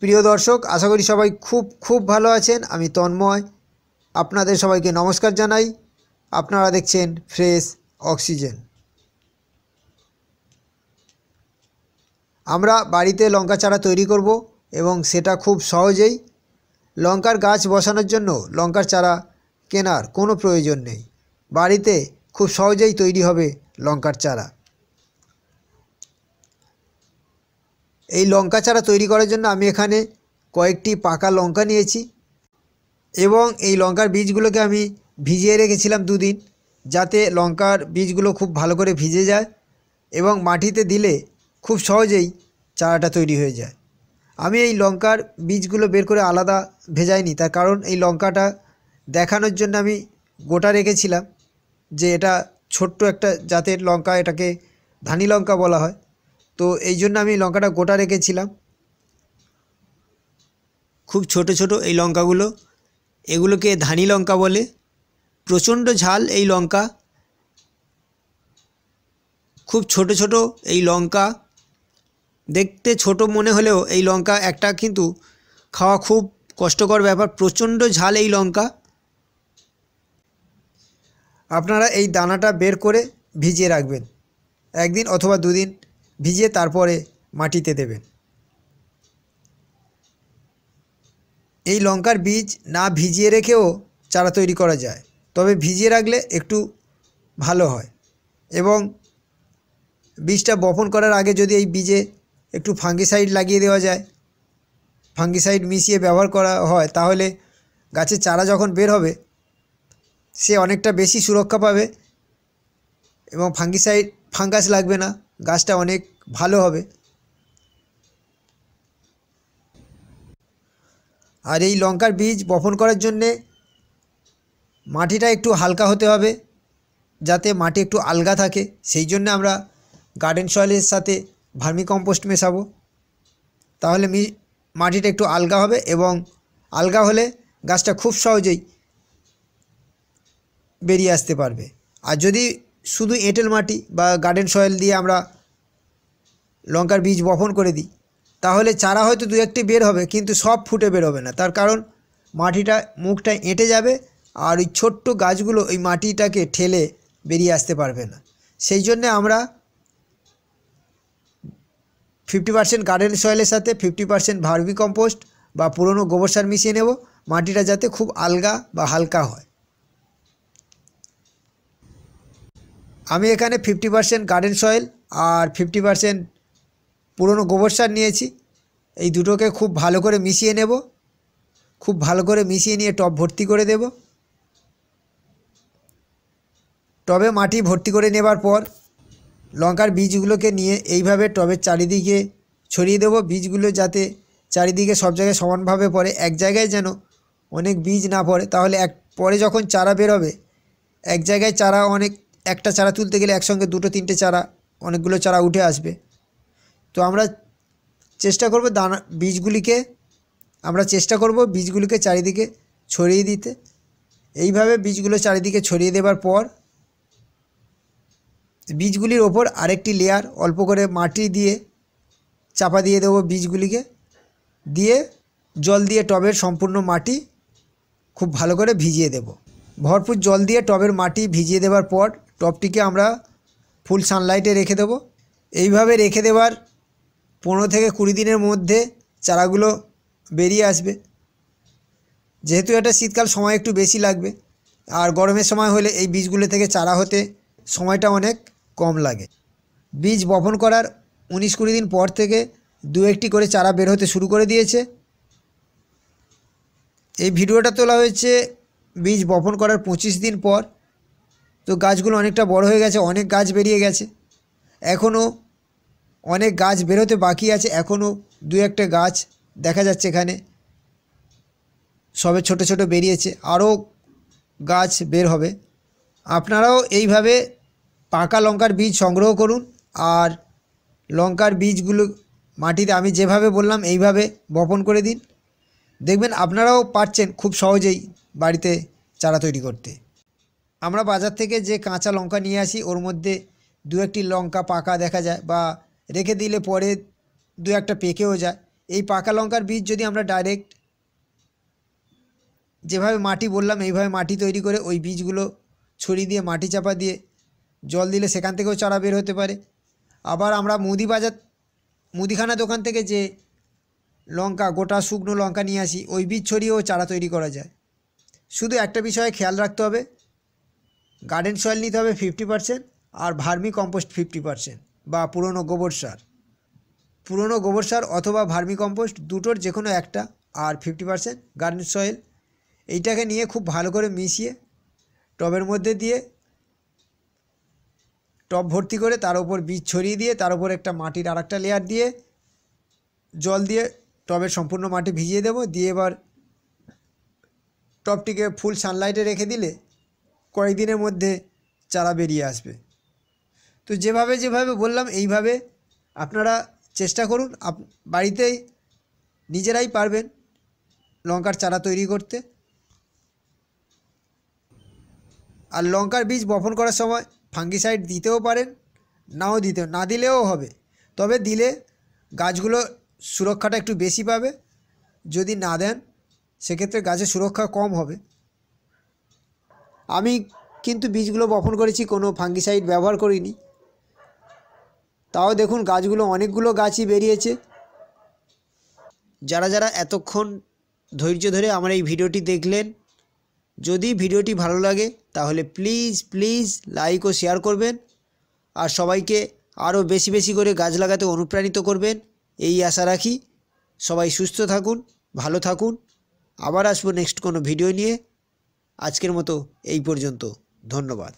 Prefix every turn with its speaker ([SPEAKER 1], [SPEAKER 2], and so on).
[SPEAKER 1] প্রিয় দর্শক আশা করি সবাই খুব খুব ভালো আছেন আমি তন্ময় আপনাদের সবাইকে নমস্কার জানাই আপনারা দেখছেন ফ্রেশ অক্সিজেন আমরা বাড়িতে লঙ্কা চারা তৈরি করব এবং সেটা খুব সহজেই লঙ্কার গাছ বসানোর জন্য লঙ্কার চারা কেনার কোনো প্রয়োজন নেই বাড়িতে খুব সহজেই তৈরি হবে লঙ্কার চারা এই লঙ্কা চারা তৈরি করার জন্য আমি এখানে কয়েকটি পাকা লঙ্কা নিয়েছি এবং এই লঙ্কার বীজগুলোকে আমি ভিজিয়ে রেখেছিলাম দুদিন যাতে লঙ্কার বীজগুলো খুব ভালো করে ভিজে যায় এবং মাটিতে দিলে খুব সহজেই চারাটা তৈরি হয়ে যায় আমি এই লঙ্কার বীজগুলো বের করে আলাদা ভেজাইনি তার কারণ এই লঙ্কাটা দেখানোর জন্য আমি গোটা রেখেছিলাম যে এটা ছোট্ট একটা জাতের লঙ্কা এটাকে ধানি লঙ্কা বলা হয় তো এই জন্য আমি লঙ্কাটা গোটা রেখেছিলাম খুব ছোট ছোট এই লঙ্কাগুলো এগুলোকে ধানি লঙ্কা বলে প্রচণ্ড ঝাল এই লঙ্কা খুব ছোট ছোট এই লঙ্কা দেখতে ছোট মনে হলেও এই লঙ্কা একটা কিন্তু খাওয়া খুব কষ্টকর ব্যাপার প্রচণ্ড ঝাল এই লঙ্কা আপনারা এই দানাটা বের করে ভিজিয়ে রাখবেন একদিন অথবা দুদিন ভিজিয়ে তারপরে মাটিতে দেবেন এই লঙ্কার বীজ না ভিজিয়ে রেখেও চারা তৈরি করা যায় তবে ভিজিয়ে রাখলে একটু ভালো হয় এবং বীজটা বপন করার আগে যদি এই বীজে একটু ফাঙ্গিসাইড লাগিয়ে দেওয়া যায় ফাঙ্গিসাইড মিশিয়ে ব্যবহার করা হয় তাহলে গাছের চারা যখন বের হবে সে অনেকটা বেশি সুরক্ষা পাবে এবং ফাঙ্গিসাইড ফাঙ্গাস লাগবে না গাছটা অনেক ভালো হবে আর এই লঙ্কার বীজ বপন করার জন্যে মাটিটা একটু হালকা হতে হবে যাতে মাটি একটু আলগা থাকে সেই জন্য আমরা গার্ডেন সয়েলের সাথে ভার্মি কম্পোস্ট মেশাবো তাহলে মাটিটা একটু আলগা হবে এবং আলগা হলে গাছটা খুব সহজেই বেরিয়ে আসতে পারবে আর যদি শুধু এঁটেল মাটি বা গার্ডেন সয়েল দিয়ে আমরা লঙ্কার বীজ বপন করে দিই তাহলে চারা হয়তো দু একটি বের হবে কিন্তু সব ফুটে বের হবে না তার কারণ মাটিটা মুখটা এঁটে যাবে আর ওই ছোট্ট গাছগুলো ওই মাটিটাকে ঠেলে বেরিয়ে আসতে পারবে না সেই জন্যে আমরা ফিফটি পার্সেন্ট গার্ডেন সয়েলের সাথে ফিফটি পার্সেন্ট ভার্মি কম্পোস্ট বা পুরনো গোবর সার মিশিয়ে নেব মাটিটা যাতে খুব আলগা বা হালকা হয় আমি এখানে ফিফটি পারসেন্ট গার্ডেন সয়েল আর ফিফটি পারসেন্ট পুরনো গোবর সার নিয়েছি এই দুটোকে খুব ভালো করে মিশিয়ে নেব খুব ভালো করে মিশিয়ে নিয়ে টব ভর্তি করে দেব টবে মাটি ভর্তি করে নেবার পর লঙ্কার বীজগুলোকে নিয়ে এইভাবে টবের চারিদিকে ছড়িয়ে দেব বীজগুলো যাতে চারিদিকে সব জায়গায় সমানভাবে পড়ে এক জায়গায় যেন অনেক বীজ না পড়ে তাহলে এক পরে যখন চারা বেরোবে এক জায়গায় চারা অনেক একটা চারা তুলতে গেলে একসঙ্গে দুটো তিনটে চারা অনেকগুলো চারা উঠে আসবে তো আমরা চেষ্টা করব দানা বীজগুলিকে আমরা চেষ্টা করব বীজগুলিকে চারিদিকে ছড়িয়ে দিতে এইভাবে বীজগুলো চারিদিকে ছড়িয়ে দেবার পর বীজগুলির ওপর আরেকটি লেয়ার অল্প করে মাটি দিয়ে চাপা দিয়ে দেবো বীজগুলিকে দিয়ে জল দিয়ে টবের সম্পূর্ণ মাটি খুব ভালো করে ভিজিয়ে দেব ভরপুর জল দিয়ে টবের মাটি ভিজিয়ে দেবার পর টপটিকে আমরা ফুল সানলাইটে রেখে দেব এইভাবে রেখে দেওয়ার পনেরো থেকে কুড়ি দিনের মধ্যে চারাগুলো বেরিয়ে আসবে যেহেতু এটা শীতকাল সময় একটু বেশি লাগবে আর গরমের সময় হলে এই বীজগুলো থেকে চারা হতে সময়টা অনেক কম লাগে বীজ বপন করার উনিশ কুড়ি দিন পর থেকে দু একটি করে চারা বের হতে শুরু করে দিয়েছে এই ভিডিওটা তোলা হয়েছে বীজ বপন করার পঁচিশ দিন পর তো গাছগুলো অনেকটা বড় হয়ে গেছে অনেক গাছ বেরিয়ে গেছে এখনও অনেক গাছ বেরোতে বাকি আছে এখনও দু একটা গাছ দেখা যাচ্ছে এখানে সবে ছোট ছোট বেরিয়েছে আরও গাছ বের হবে আপনারাও এইভাবে পাকা লঙ্কার বীজ সংগ্রহ করুন আর লঙ্কার বীজগুলো মাটিতে আমি যেভাবে বললাম এইভাবে বপন করে দিন দেখবেন আপনারাও পারছেন খুব সহজেই বাড়িতে চারা তৈরি করতে আমরা বাজার থেকে যে কাঁচা লঙ্কা নিয়ে আসি ওর মধ্যে দু একটি লঙ্কা পাকা দেখা যায় বা রেখে দিলে পরে দু একটা পেকেও যায় এই পাকা লঙ্কার বীজ যদি আমরা ডাইরেক্ট যেভাবে মাটি বললাম এইভাবে মাটি তৈরি করে ওই বীজগুলো ছড়িয়ে দিয়ে মাটি চাপা দিয়ে জল দিলে সেখান থেকেও চারা বের হতে পারে আবার আমরা মুদি বাজার মুদিখানা দোকান থেকে যে লঙ্কা গোটা শুকনো লঙ্কা নিয়ে আসি ওই বীজ ছড়িয়েও চারা তৈরি করা যায় শুধু একটা বিষয়ে খেয়াল রাখতে হবে গার্ডেন সয়েল নিতে হবে ফিফটি পারসেন্ট আর ভার্মি কম্পোস্ট ফিফটি পারসেন্ট বা পুরনো গোবর সার পুরনো গোবর সার অথবা ভার্মি কম্পোস্ট দুটোর যে কোনো একটা আর ফিফটি পারসেন্ট গার্ডেন সয়েল এইটাকে নিয়ে খুব ভালো করে মিশিয়ে টবের মধ্যে দিয়ে টব ভর্তি করে তার উপর বীজ ছড়িয়ে দিয়ে তার উপর একটা মাটির আর একটা লেয়ার দিয়ে জল দিয়ে টবের সম্পূর্ণ মাটি ভিজিয়ে দেব দিয়ে এবার টবটিকে ফুল সানলাইটে রেখে দিলে কয়েকদিনের মধ্যে চারা বেরিয়ে আসবে তো যেভাবে যেভাবে বললাম এইভাবে আপনারা চেষ্টা করুন আপ বাড়িতেই নিজেরাই পারবেন লঙ্কার চারা তৈরি করতে আর লঙ্কার বীজ বপন করার সময় ফাঙ্গিসাইড দিতেও পারেন নাও দিতে না দিলেও হবে তবে দিলে গাছগুলো সুরক্ষাটা একটু বেশি পাবে যদি না দেন সেক্ষেত্রে গাছের সুরক্ষা কম হবে আমি কিন্তু বীজগুলো বপন করেছি কোনো ফাঙ্গিসাইড ব্যবহার করিনি তাও দেখুন গাছগুলো অনেকগুলো গাছই বেরিয়েছে যারা যারা এতক্ষণ ধৈর্য ধরে আমার এই ভিডিওটি দেখলেন যদি ভিডিওটি ভালো লাগে তাহলে প্লিজ প্লিজ লাইক ও শেয়ার করবেন আর সবাইকে আরও বেশি বেশি করে গাছ লাগাতে অনুপ্রাণিত করবেন এই আশা রাখি সবাই সুস্থ থাকুন ভালো থাকুন আবার আসবো নেক্সট কোনো ভিডিও নিয়ে আজকের মতো এই পর্যন্ত ধন্যবাদ